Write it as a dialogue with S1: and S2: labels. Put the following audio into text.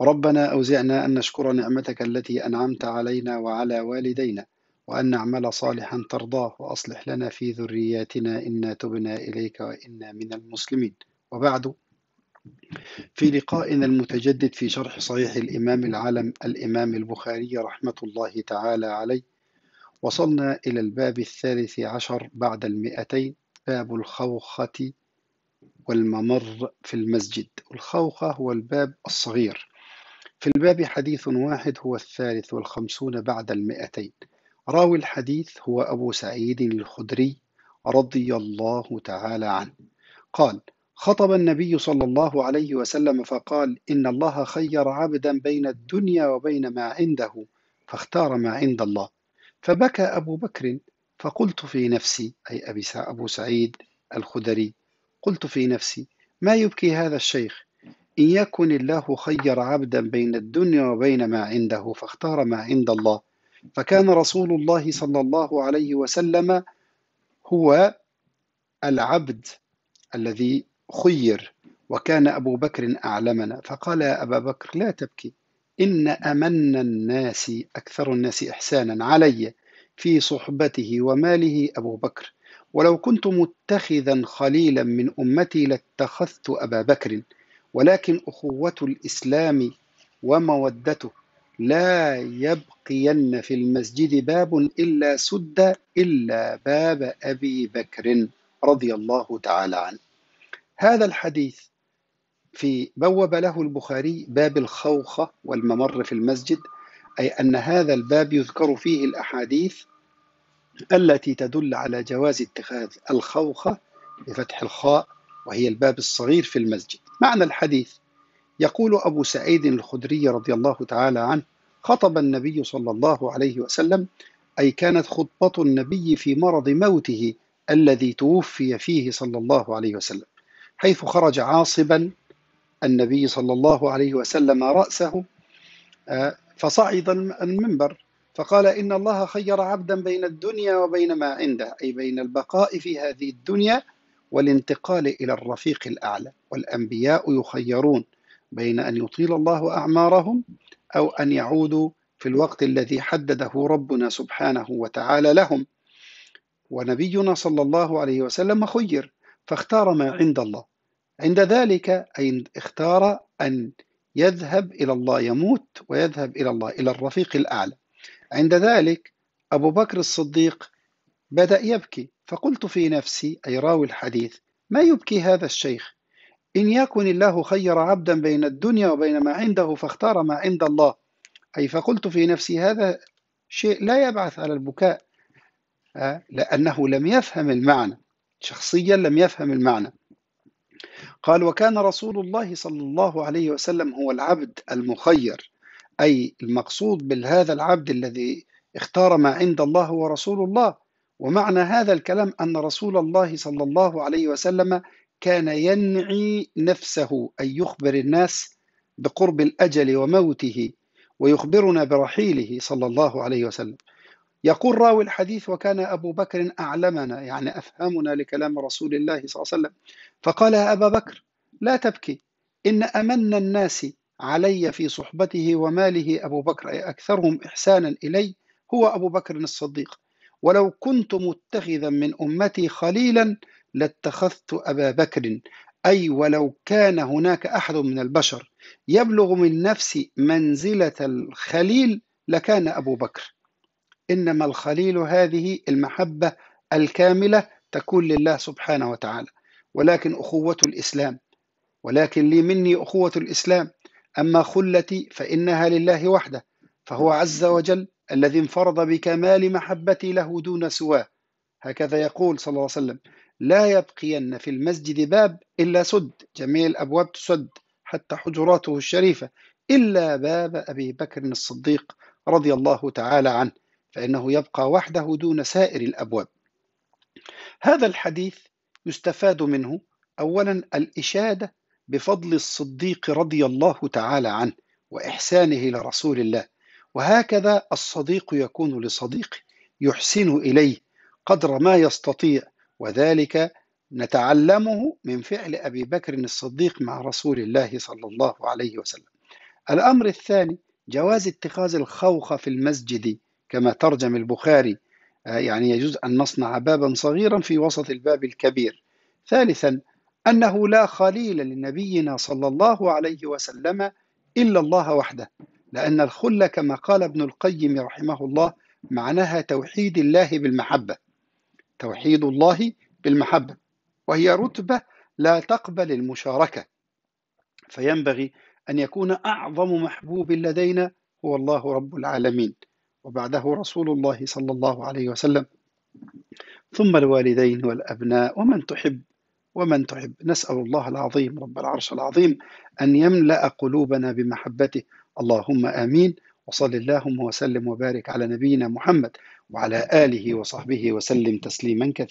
S1: ربنا أوزعنا أن نشكر نعمتك التي أنعمت علينا وعلى والدينا وأن نعمل صالحا ترضاه وأصلح لنا في ذرياتنا إنا تبنا إليك وإنا من المسلمين وبعد في لقائنا المتجدد في شرح صحيح الإمام العالم الإمام البخاري رحمة الله تعالى عليه وصلنا إلى الباب الثالث عشر بعد المئتين باب الخوخة والممر في المسجد الخوخة هو الباب الصغير في الباب حديث واحد هو الثالث والخمسون بعد المئتين راوي الحديث هو أبو سعيد الخدري رضي الله تعالى عنه قال خطب النبي صلى الله عليه وسلم فقال إن الله خير عبدا بين الدنيا وبين ما عنده فاختار ما عند الله فبكى أبو بكر فقلت في نفسي أي أبي أبو سعيد الخدري قلت في نفسي ما يبكي هذا الشيخ إن يكن الله خير عبدا بين الدنيا وبين ما عنده فاختار ما عند الله فكان رسول الله صلى الله عليه وسلم هو العبد الذي خير وكان أبو بكر أعلمنا فقال يا أبا بكر لا تبكي إن أمن الناس أكثر الناس إحسانا علي في صحبته وماله أبو بكر ولو كنت متخذا خليلا من أمتي لاتخذت أبا بكر ولكن أخوة الإسلام ومودته لا يبقين في المسجد باب إلا سد إلا باب أبي بكر رضي الله تعالى عنه هذا الحديث في بوب له البخاري باب الخوخة والممر في المسجد أي أن هذا الباب يذكر فيه الأحاديث التي تدل على جواز اتخاذ الخوخة بفتح الخاء وهي الباب الصغير في المسجد معنى الحديث يقول أبو سعيد الخدري رضي الله تعالى عنه خطب النبي صلى الله عليه وسلم أي كانت خطبة النبي في مرض موته الذي توفي فيه صلى الله عليه وسلم حيث خرج عاصبا النبي صلى الله عليه وسلم رأسه آه، فصعد المنبر فقال إن الله خير عبدا بين الدنيا وبين ما عنده أي بين البقاء في هذه الدنيا والانتقال إلى الرفيق الأعلى والأنبياء يخيرون بين أن يطيل الله أعمارهم أو أن يعودوا في الوقت الذي حدده ربنا سبحانه وتعالى لهم ونبينا صلى الله عليه وسلم خير فاختار ما عند الله عند ذلك أي اختار أن يذهب إلى الله يموت ويذهب إلى الله إلى الرفيق الأعلى عند ذلك أبو بكر الصديق بدأ يبكي فقلت في نفسي أي راوي الحديث ما يبكي هذا الشيخ إن يكن الله خير عبدا بين الدنيا وبين ما عنده فاختار ما عند الله أي فقلت في نفسي هذا شيء لا يبعث على البكاء آه، لأنه لم يفهم المعنى شخصيا لم يفهم المعنى قال وكان رسول الله صلى الله عليه وسلم هو العبد المخير أي المقصود بهذا العبد الذي اختار ما عند الله ورسول الله ومعنى هذا الكلام أن رسول الله صلى الله عليه وسلم كان ينعي نفسه أن يخبر الناس بقرب الأجل وموته ويخبرنا برحيله صلى الله عليه وسلم يقول راوي الحديث وكان أبو بكر أعلمنا يعني أفهمنا لكلام رسول الله صلى الله عليه وسلم فقال أبا بكر لا تبكي إن أمن الناس علي في صحبته وماله أبو بكر أي أكثرهم إحسانا إلي هو أبو بكر الصديق ولو كنت متخذا من امتي خليلا لاتخذت ابا بكر اي ولو كان هناك احد من البشر يبلغ من نفسي منزله الخليل لكان ابو بكر انما الخليل هذه المحبه الكامله تكون لله سبحانه وتعالى ولكن اخوه الاسلام ولكن لي مني اخوه الاسلام اما خلتي فانها لله وحده فهو عز وجل الذي انفرد بكمال محبتي له دون سواه هكذا يقول صلى الله عليه وسلم لا يبقين في المسجد باب إلا سد جميع الأبواب تسد حتى حجراته الشريفة إلا باب أبي بكر الصديق رضي الله تعالى عنه فإنه يبقى وحده دون سائر الأبواب هذا الحديث يستفاد منه أولا الإشادة بفضل الصديق رضي الله تعالى عنه وإحسانه لرسول الله وهكذا الصديق يكون لصديقه يحسن اليه قدر ما يستطيع وذلك نتعلمه من فعل ابي بكر الصديق مع رسول الله صلى الله عليه وسلم. الامر الثاني جواز اتخاذ الخوخه في المسجد كما ترجم البخاري آه، يعني يجوز ان نصنع بابا صغيرا في وسط الباب الكبير. ثالثا انه لا خليل لنبينا صلى الله عليه وسلم الا الله وحده لأن الخلة كما قال ابن القيم رحمه الله معناها توحيد الله بالمحبة توحيد الله بالمحبة وهي رتبة لا تقبل المشاركة فينبغي أن يكون أعظم محبوب لدينا هو الله رب العالمين وبعده رسول الله صلى الله عليه وسلم ثم الوالدين والأبناء ومن تحب ومن تحب نسأل الله العظيم رب العرش العظيم أن يملأ قلوبنا بمحبته اللهم امين وصل اللهم وسلم وبارك على نبينا محمد وعلى اله وصحبه وسلم تسليما كثيرا